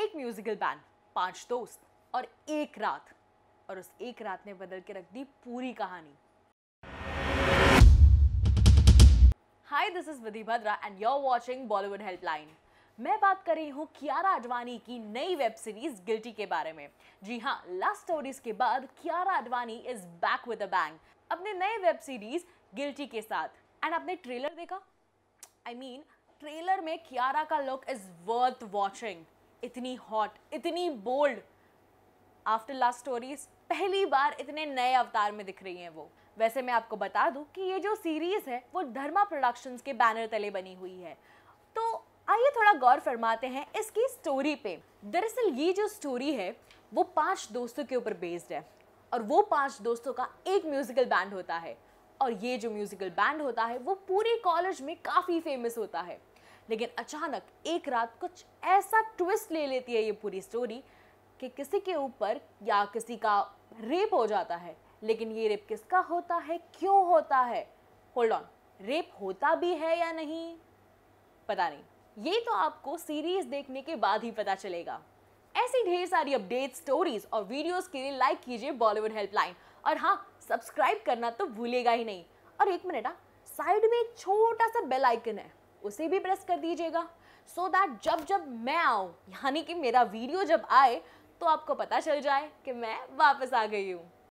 एक musical band पांच दोस्त और एक रात और उस एक रात ने बदल के रख दी पूरी कहानी hi this is Vidhi Bhadra and you watching Bollywood helpline मैं बात कर रही हूँ कियारा आडवाणी की नई वेब सीरीज गिल्टी के बारे में जी हाँ लास्ट स्टोरीज के बाद Kiara Advani is back with a bang अपने नए वेब सीरीज गिल्टी के साथ एंड आपने ट्रेलर देखा I I mean mean, trailer में कियारा का लुक इज वर्थ वॉचिंग इतनी हॉट इतनी बोल्ड आफ्टर लास्ट स्टोरीज पहली बार इतने नए अवतार में दिख रही हैं वो वैसे मैं आपको बता दूं कि ये जो सीरीज़ है वो धर्मा प्रोडक्शंस के बैनर तले बनी हुई है तो आइए थोड़ा गौर फरमाते हैं इसकी स्टोरी पे दरअसल ये जो स्टोरी है वो पांच दोस्तों के ऊपर बेस्ड है और वो पांच दोस्तों का एक म्यूज़िकल बैंड होता है और ये जो म्यूज़िकल बैंड होता है वो पूरे कॉलेज में काफ़ी फेमस होता है लेकिन अचानक एक रात कुछ ऐसा ट्विस्ट ले लेती है ये पूरी स्टोरी कि किसी के ऊपर या किसी का रेप हो जाता है लेकिन ये रेप किसका होता है क्यों होता है होल्ड ऑन रेप होता भी है या नहीं पता नहीं ये तो आपको सीरीज देखने के बाद ही पता चलेगा ऐसी ढेर सारी अपडेट स्टोरीज और वीडियोस के लिए लाइक कीजिए बॉलीवुड हेल्पलाइन और हाँ सब्सक्राइब करना तो भूलेगा ही नहीं और एक मिनट साइड हाँ, में एक छोटा सा बेल आइकन है उसे भी प्रेस कर दीजिएगा सो so दैट जब जब मैं आऊँ यानी कि मेरा वीडियो जब आए तो आपको पता चल जाए कि मैं वापस आ गई हूँ